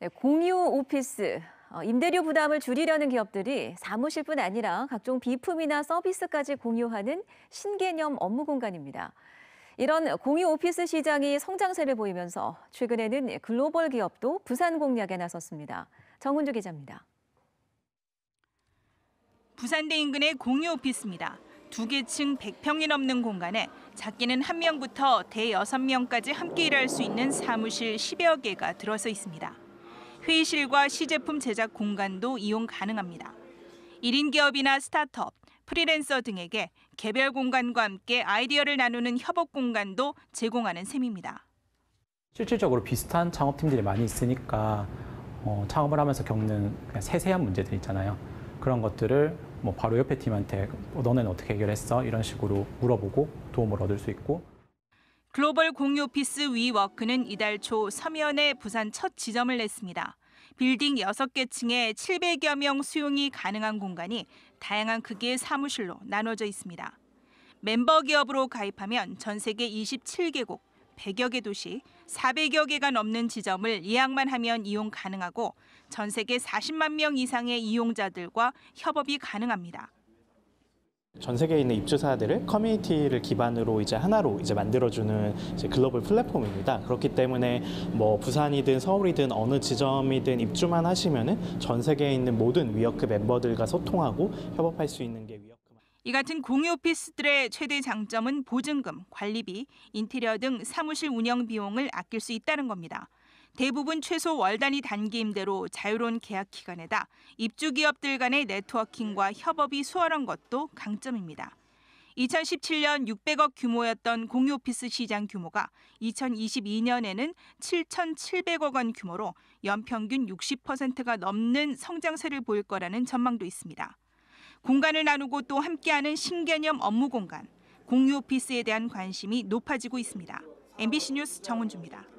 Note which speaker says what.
Speaker 1: 네, 공유 오피스, 어, 임대료 부담을 줄이려는 기업들이 사무실뿐 아니라 각종 비품이나 서비스까지 공유하는 신개념 업무 공간입니다. 이런 공유 오피스 시장이 성장세를 보이면서 최근에는 글로벌 기업도 부산 공략에 나섰습니다. 정은주 기자입니다.
Speaker 2: 부산대 인근의 공유 오피스입니다. 두개층 100평이 넘는 공간에 작게는 한명부터대 여섯 명까지 함께 일할 수 있는 사무실 10여 개가 들어서 있습니다. 회의실과 시제품 제작 공간도 이용 가능합니다. 1인 기업이나 스타트업, 프리랜서 등에게 개별 공간과 함께 아이디어를 나누는 협업 공간도 제공하는 셈입니다.
Speaker 3: 실질적으로 비슷한 창업팀들이 많이 있으니까 어, 창업을 하면서 겪는 세세한 문제들 있잖아요. 그런 것들을 뭐 바로 옆에 팀한테 어, 너네는 어떻게 해결했어? 이런 식으로 물어보고 도움을 얻을 수 있고
Speaker 2: 글로벌 공유 오피스 위워크는 이달 초 서면에 부산 첫 지점을 냈습니다. 빌딩 6개 층에 700여 명 수용이 가능한 공간이 다양한 크기의 사무실로 나눠져 있습니다. 멤버 기업으로 가입하면 전 세계 27개국 100여 개 도시 400여 개가 넘는 지점을 예약만 하면 이용 가능하고 전 세계 40만 명 이상의 이용자들과 협업이 가능합니다.
Speaker 4: 전 세계에 있는 입주사들을 커뮤니티를 기반으로 이제 하나로 이제 만들어주는 이제 글로벌 플랫폼입니다. 그렇기 때문에 뭐 부산이든 서울이든 어느 지점이든 입주만 하시면은 전 세계에 있는 모든 위어크 멤버들과 소통하고 협업할 수 있는 게 위어크.
Speaker 2: 이 같은 공유 오피스들의 최대 장점은 보증금, 관리비, 인테리어 등 사무실 운영 비용을 아낄 수 있다는 겁니다. 대부분 최소 월 단위 단기 임대로 자유로운 계약 기간에다 입주 기업들 간의 네트워킹과 협업이 수월한 것도 강점입니다. 2017년 600억 규모였던 공유 오피스 시장 규모가 2022년에는 7,700억 원 규모로 연평균 60%가 넘는 성장세를 보일 거라는 전망도 있습니다. 공간을 나누고 또 함께하는 신개념 업무 공간, 공유 오피스에 대한 관심이 높아지고 있습니다. MBC 뉴스 정은주입니다.